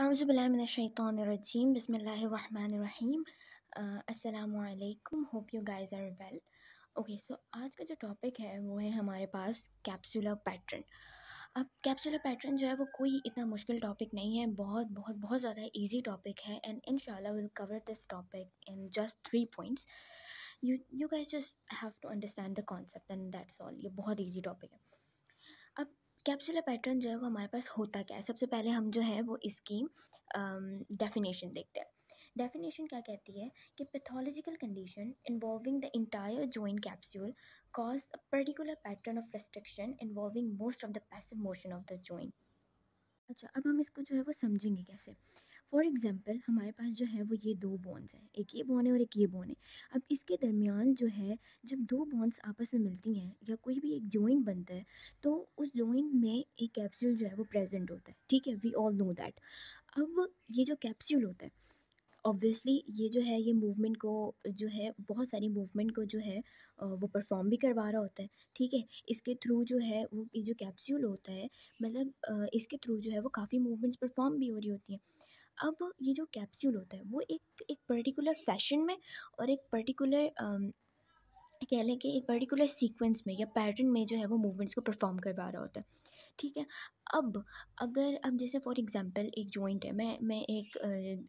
A'udhu बसमीम Uh, hope you guys are well okay so आज का जो टॉपिक है वो है हमारे पास कैप्सूलर पैटर्न अब कैप्सूलर पैटर्न जो है वो कोई इतना मुश्किल टॉपिक नहीं है बहुत बहुत बहुत ज़्यादा इजी टॉपिक है and in will cover this topic in just three points you you guys just have to understand the concept and that's all ये बहुत ईजी टॉपिक है कैप्सुलर पैटर्न जो है वो हमारे पास होता क्या है सबसे पहले हम जो है वो इसकी डेफिनेशन देखते हैं डेफिनेशन क्या कहती है कि pathological condition involving the entire joint capsule cause a particular pattern of restriction involving most of the passive motion of the joint अच्छा अब हम इसको जो है वो समझेंगे कैसे फॉर एग्ज़ाम्पल हमारे पास जो है वो ये दो बॉन्स हैं एक ये बॉन है और एक ये बॉन है अब इसके दरमियान जो है जब दो बॉन्स आपस में मिलती हैं या कोई भी एक जॉइंट बनता है तो उस जॉइंट में एक कैप्सूल जो है वो प्रेजेंट होता है ठीक है वी ऑल नो दैट अब ये जो कैप्सूल होता है ऑब्वियसली ये जो है ये मूवमेंट को जो है बहुत सारी मूवमेंट को जो है वो परफॉर्म भी करवा रहा होता है ठीक है इसके थ्रू जो है वो ये जो कैप्सूल होता है मतलब इसके थ्रू जो है वो काफ़ी मूवमेंट्स परफॉर्म भी हो रही होती हैं अब ये जो कैप्सूल होता है वो एक एक पर्टिकुलर फैशन में और एक पर्टिकुलर कह लें कि एक पर्टिकुलर सीक्वेंस में या पैटर्न में जो है वो मूवमेंट्स को परफॉर्म करवा रहा होता है ठीक है अब अगर अब जैसे फॉर एग्ज़ाम्पल एक जॉइंट है मैं मैं एक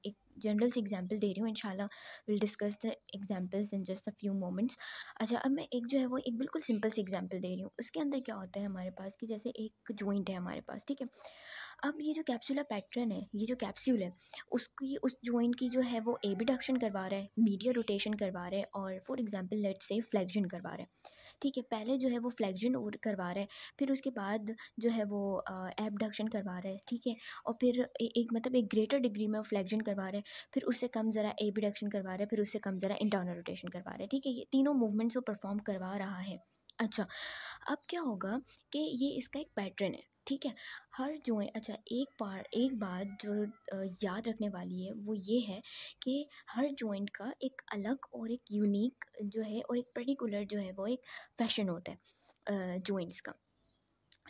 एक जनरल से एग्जाम्पल दे रही हूँ इंशाल्लाह will discuss the examples in just a few moments अच्छा अब मैं एक जो है वो एक बिल्कुल सिंपल से एग्जाम्पल दे रही हूँ उसके अंदर क्या होता है हमारे पास कि जैसे एक जॉइंट है हमारे पास ठीक है अब ये जो कैप्सूला पैटर्न है ये जो कैप्सूल है उसकी उस जॉइंट की जो है वो एबीडक्शन करवा रहा है मीडिया रोटेशन करवा रहा है और for example let's say flexion करवा रहा है ठीक है पहले जो है वो फ्लैक्जन और करवा रहा है फिर उसके बाद जो है वो एबडक्शन करवा रहा है ठीक है और फिर ए, एक मतलब एक ग्रेटर डिग्री में वो फ्लैक्जन करवा रहा है फिर उससे कम ज़रा एबीडक्शन करवा रहा है फिर उससे कम ज़रा इंटरनल रोटेशन करवा रहा है ठीक है ये तीनों मूवमेंट्स वो परफॉर्म करवा रहा है अच्छा अब क्या होगा कि ये इसका एक पैटर्न है ठीक है हर जो है अच्छा एक बार एक बात जो याद रखने वाली है वो ये है कि हर जॉइंट का एक अलग और एक यूनिक जो है और एक पर्टिकुलर जो है वो एक फैशन होता है जॉइंट्स का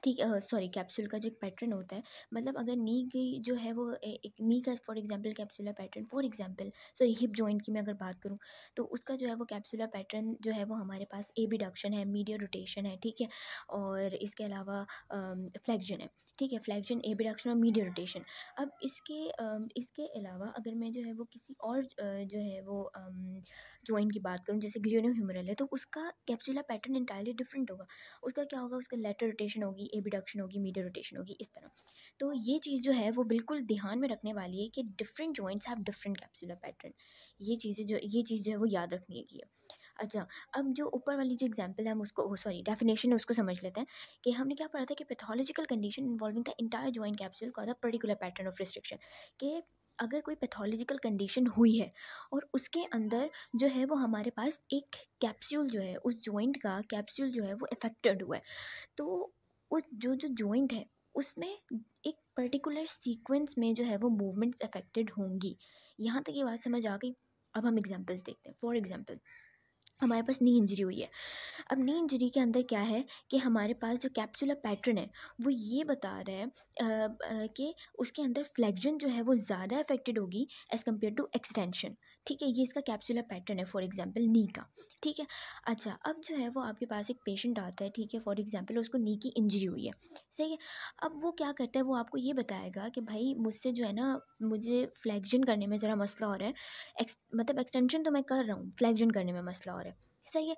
ठीक सॉरी कैप्सूल का जो एक पैटर्न होता है मतलब अगर नी की जो है वो एक नी का for example capsular pattern for example sorry hip joint की मैं अगर बात करूँ तो उसका जो है वो कैप्सूला पैटर्न जो है वो हमारे पास ए डक्शन है मीडियल रोटेशन है ठीक है और इसके अलावा फ्लैक्जन है ठीक है फ्लैक्जन ए डक्शन और मीडियल रोटेशन अब इसके इसके अलावा अगर मैं जो है वो किसी और जो है वो जॉइंट की बात करूँ जैसे ग्लियोनो ह्यूमरल है तो उसका कैप्सूला पैटर्न इंटायरली डिफरेंट होगा उसका क्या होगा उसका लेटर रोटेशन होगी एबडक्शन होगी मीडिया रोटेशन होगी इस तरह तो ये चीज़ जो है वो बिल्कुल ध्यान में रखने वाली है कि different joints have different capsular pattern ये चीज़ें जो ये चीज़ जो है वो याद रखनी है अच्छा अब जो ऊपर वाली जो एग्जाम्पल है हम उसको सॉरी डेफिनेशन है उसको समझ लेते हैं कि हमने क्या पढ़ा था कि pathological condition involving the entire joint capsule का the particular pattern of restriction के अगर कोई पैथोलॉजिकल कंडीशन हुई है और उसके अंदर जो है वो हमारे पास एक कैप्सूल जो है उस जॉइंट का कैप्सूल जो है वो इफेक्टेड हुआ है तो उस जो जो जॉइंट है उसमें एक पर्टिकुलर सीक्वेंस में जो है वो मूवमेंट्स अफेक्टेड होंगी यहाँ तक ये बात समझ आ गई अब हम एग्जांपल्स देखते हैं फॉर एग्जांपल हमारे पास नी इंजरी हुई है अब नी इंजरी के अंदर क्या है कि हमारे पास जो कैप्सुलर पैटर्न है वो ये बता रहा है कि उसके अंदर फ्लैक्जन जो है वो ज़्यादा अफेक्टेड होगी एज़ कम्पेयर टू एक्सटेंशन ठीक है ये इसका कैप्सुलर पैटर्न है फॉर एग्जांपल नी का ठीक है अच्छा अब जो है वो आपके पास एक पेशेंट आता है ठीक है फॉर एग्जांपल उसको नी की इंजरी हुई है सही है अब वो क्या करता है वो आपको ये बताएगा कि भाई मुझसे जो है ना मुझे फ्लैक्जन करने में ज़रा मसला हो रहा है एक्स मतलब एक्सटेंशन तो मैं कर रहा हूँ फ्लैक्जन करने में मसला हो रहा है सही है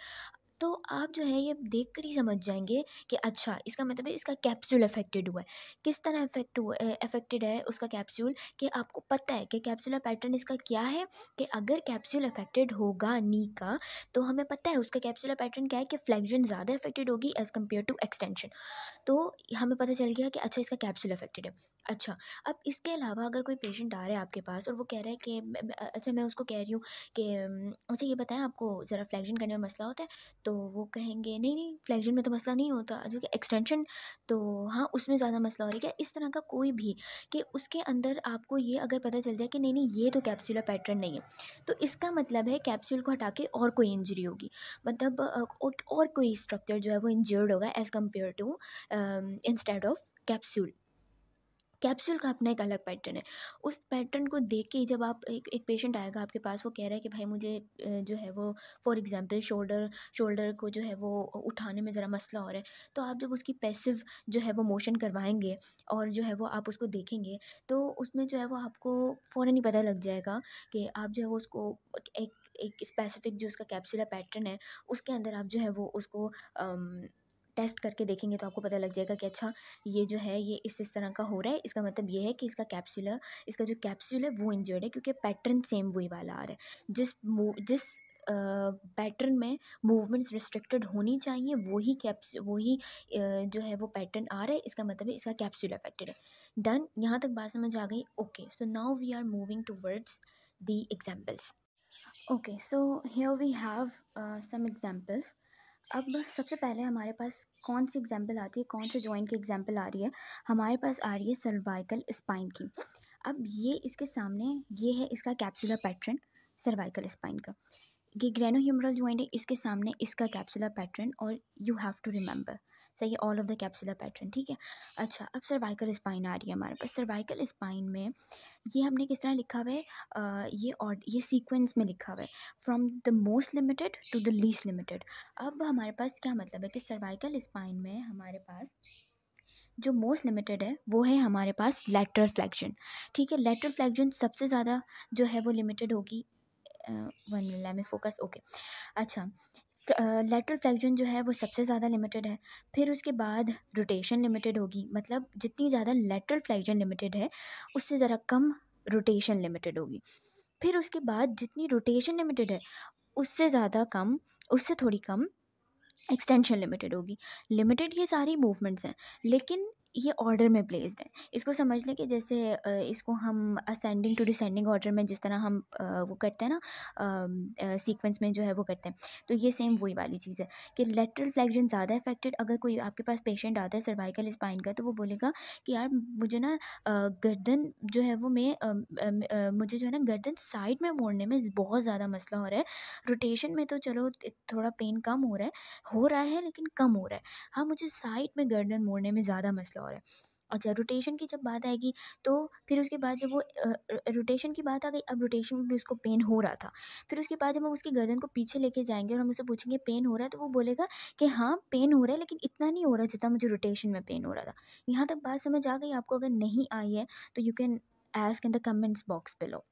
तो आप जो है ये देख कर ही समझ जाएंगे कि अच्छा इसका मतलब है इसका कैप्सूल अफेक्टेड हुआ है किस तरह अफेक्ट हुआ अफेक्टेड है उसका कैप्सूल कि आपको पता है कि कैप्सूलर पैटर्न इसका क्या है कि अगर कैप्सूल अफेक्टेड होगा नी का तो हमें पता है उसका कैप्सूलर पैटर्न क्या है कि फ्लैक्जन ज़्यादा अफेक्टेड होगी एज़ कम्पेयर टू एक्सटेंशन तो हमें पता चल गया कि अच्छा इसका कैप्सूल अफेक्टेड है अच्छा अब इसके अलावा अगर कोई पेशेंट आ रहा है आपके पास और वो कह रहा है कि अच्छा मैं उसको कह रही हूँ कि अच्छा ये बताएं आपको ज़रा फ्लैक्जन करने में मसला होता है तो वो कहेंगे नहीं नहीं फ्लैक्जन में तो मसला नहीं होता जो कि एक्सटेंशन तो हाँ उसमें ज़्यादा मसला हो रहा है क्या इस तरह का कोई भी कि उसके अंदर आपको ये अगर पता चल जाए कि नहीं नहीं ये तो कैप्सूलर पैटर्न नहीं है तो इसका मतलब है कैप्सूल को हटा के और कोई इंजरी होगी मतलब और कोई स्ट्रक्चर जो है वो इंजर्ड होगा as compare to instead of capsule capsule का अपना एक अलग पैटर्न है उस पैटर्न को देख के जब आप एक एक पेशेंट आएगा आपके पास वो कह रहा है कि भाई मुझे जो है वो फॉर एग्ज़ाम्पल शोल्डर शोल्डर को जो है वो उठाने में ज़रा मसला हो रहा है तो आप जब उसकी पैसिव जो है वो मोशन करवाएंगे और जो है वो आप उसको देखेंगे तो उसमें जो है वो आपको फ़ौर ही पता लग जाएगा कि आप जो है वो उसको एक एक स्पेसिफिक जो उसका कैप्सूल पैटर्न है उसके अंदर आप जो है वो उसको आम, टेस्ट करके देखेंगे तो आपको पता लग जाएगा कि अच्छा ये जो है ये इस इस तरह का हो रहा है इसका मतलब ये है कि इसका कैप्सूलर इसका जो कैप्सूल है वो इंजर्ड है क्योंकि पैटर्न सेम वही वाला आ रहा है जिस जिस पैटर्न uh, में मूवमेंट्स रिस्ट्रिक्टेड होनी चाहिए वही कैप्स वही uh, जो है वो पैटर्न आ रहा है इसका मतलब है इसका कैप्सूल अफेक्टेड है डन यहाँ तक बात समझ आ गई okay so now we are moving towards the examples okay so here we have some examples अब सबसे पहले हमारे पास कौन सी एग्जाम्पल आती है कौन से जॉइंट की एग्जाम्पल आ रही है हमारे पास आ रही है सर्वाइकल स्पाइन की अब ये इसके सामने ये है इसका कैप्सुलर पैटर्न सर्वाइकल स्पाइन का ये ग्रेनो ह्यूमरल ज्वाइंट है इसके सामने इसका कैप्सुलर पैटर्न और यू हैव टू रिमेंबर सही all of the capsular pattern ठीक है अच्छा अब सर्वाइकल स्पाइन आ रही है हमारे पास सर्वाइकल स्पाइन में ये हमने किस तरह लिखा हुआ है ये और ये सीक्वेंस में लिखा हुआ है from the most limited to the least limited अब हमारे पास क्या मतलब है कि सर्वाइकल स्पाइन में हमारे पास जो मोस्ट लिमिटेड है वो है हमारे पास लेटरल फ्लैक्शन ठीक है लेटरल फ्लैक्शन सबसे ज़्यादा जो है वो लिमिटेड होगी वन मिला में फोकस ओके अच्छा लेटरल फ्लैक्शन जो है वो सबसे ज़्यादा लिमिटेड है फिर उसके बाद रोटेशन लिमिटेड होगी मतलब जितनी ज़्यादा लेटरल फ्लैक्शन लिमिटेड है उससे ज़रा कम रोटेशन लिमिटेड होगी फिर उसके बाद जितनी रोटेशन लिमिटेड है उससे ज़्यादा कम उससे थोड़ी कम एक्सटेंशन लिमिटेड होगी लिमिटेड ये सारी मूवमेंट्स हैं लेकिन ये ऑर्डर में प्लेस्ड है इसको समझ लें कि जैसे इसको हम असेंडिंग टू डिसेंडिंग ऑर्डर में जिस तरह हम वो करते हैं ना सीक्वेंस में जो है वो करते हैं तो ये सेम वही वाली चीज़ है कि लेटरल फ्लैक्जन ज़्यादा अफेक्टेड अगर कोई आपके पास पेशेंट आता है सर्वाइकल स्पाइन का तो वो बोलेगा कि यार मुझे ना गर्दन जो है वो मैं मुझे जो है ना गर्दन साइड में मोड़ने में बहुत ज़्यादा मसला हो रहा है रोटेशन में तो चलो थोड़ा पेन कम हो रहा है हो रहा है लेकिन कम हो रहा है हाँ मुझे साइड में गर्दन मोड़ने में ज़्यादा मसला और है अच्छा रोटेशन की जब बात आएगी तो फिर उसके बाद जब वो रोटेशन की बात आ गई अब रोटेशन में भी उसको पेन हो रहा था फिर उसके बाद जब हम उसकी गर्दन को पीछे लेके जाएंगे और हम उसे पूछेंगे पेन हो रहा है तो वो बोलेगा कि हाँ पेन हो रहा है लेकिन इतना नहीं हो रहा जितना मुझे रोटेशन में पेन हो रहा था यहाँ तक बात समझ आ गई आपको अगर नहीं आई है तो you can ask in the comments box below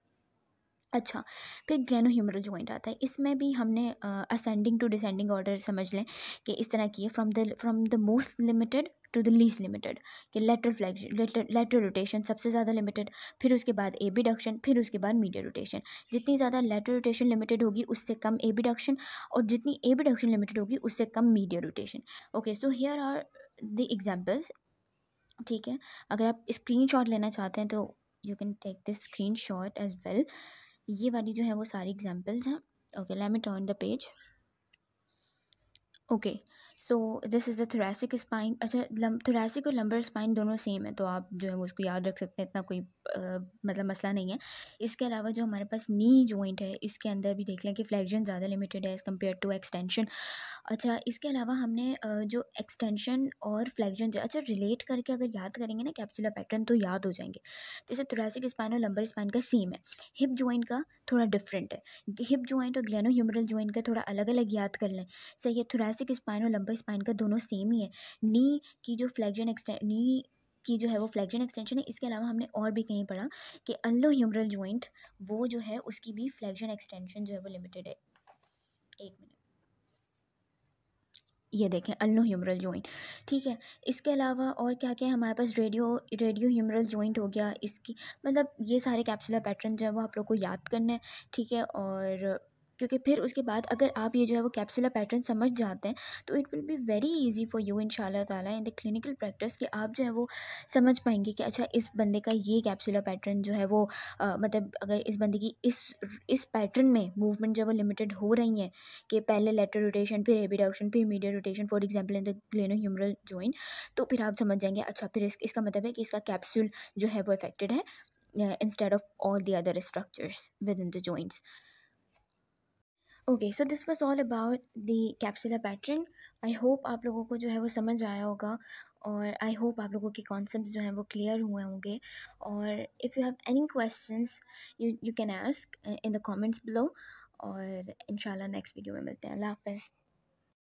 अच्छा फिर ग्रेनो ह्यूमरल जॉइंट आता है इसमें भी हमने असेंडिंग टू डिसेंडिंग ऑर्डर समझ लें कि इस तरह की है from the from the most limited to the least limited कि लेटर फ्लैक्श लेटर रोटेशन सबसे ज़्यादा लिमिटेड फिर उसके बाद ए बी डक्शन फिर उसके बाद मीडिया रोटेशन जितनी ज़्यादा लेटर रोटेशन लिमिटेड होगी उससे कम ए बी डक्शन और जितनी ए डक्शन लिमिटेड होगी उससे कम medial rotation okay so here are the examples ठीक है अगर आप स्क्रीन शॉट लेना चाहते हैं तो you can take this screenshot as well ये वाली जो है वो सारी एग्जाम्पल्स हैं okay let me turn the page okay so this is the thoracic spine अच्छा थोरेसिक और लंबर स्पाइन दोनों सेम है तो आप जो है उसको याद रख सकते हैं इतना कोई मतलब मसला नहीं है इसके अलावा जो हमारे पास नी जॉइंट है इसके अंदर भी देख लें कि फ्लैक्जन ज़्यादा लिमिटेड है एज़ कम्पेयर टू एक्सटेंशन अच्छा इसके अलावा हमने जो एक्सटेंशन और फ्लैक्जन अच्छा रिलेट करके अगर याद करेंगे ना कैप्सुलर पैटर्न तो याद हो जाएंगे जैसे थोरासिक स्पाइन और लंबर स्पाइन का सेम है हिप जॉइंट का थोड़ा डिफरेंट है हिप जॉइंट और ग्लैनो ह्यूमरल जॉइंट का थोड़ा अलग अलग याद कर लें सही है थोरासिक स्पाइन और लंबर स्पाइन का दोनों सेम ही है नी की जो फ्लैक्जन एक्सटें नी की जो है वो फ्लैक्जन एक्सटेंशन है इसके अलावा हमने और भी कहीं पढ़ा कि अल्लो ह्यूमरल ज्वाइंट वो जो है उसकी भी फ्लैक्जन एक्सटेंशन जो है वो लिमिटेड है एक मिनट ये देखें अल्लो ह्यूमरल जॉइंट ठीक है इसके अलावा और क्या क्या है हमारे पास रेडियो रेडियो ह्यूमरल जॉइंट हो गया इसकी मतलब ये सारे कैप्सुलर पैटर्न जो है वो आप लोग को याद करना है ठीक है और क्योंकि फिर उसके बाद अगर आप ये जो है वो कैप्सुलर पैटर्न समझ जाते हैं तो it will be very easy for you in ताला इन द क्लिनिकल प्रैक्टिस कि आप जो है वो समझ पाएंगे कि अच्छा इस बंदे का ये कैप्सुलर पैटर्न जो है वो आ, मतलब अगर इस बंदे की इस इस पैटर्न में मूवमेंट जो वो लिमिटेड हो रही हैं कि पहले लेटर रोटेशन फिर हेवी फिर medial rotation for example in the glenohumeral joint तो फिर आप समझ जाएंगे अच्छा फिर इस, इसका मतलब है कि इसका कैप्सूल जो है वो इफेक्टेड है instead of all the other structures within the joints okay so this was all about the capsular pattern I hope आप लोगों को जो है वो समझ आया होगा और आई होप आप लोगों के कॉन्सेप्ट जो हैं वो क्लियर हुए होंगे और if you have any question you you can ask in the comments below और इन नेक्स्ट वीडियो में मिलते हैं अल्लाह हाफ़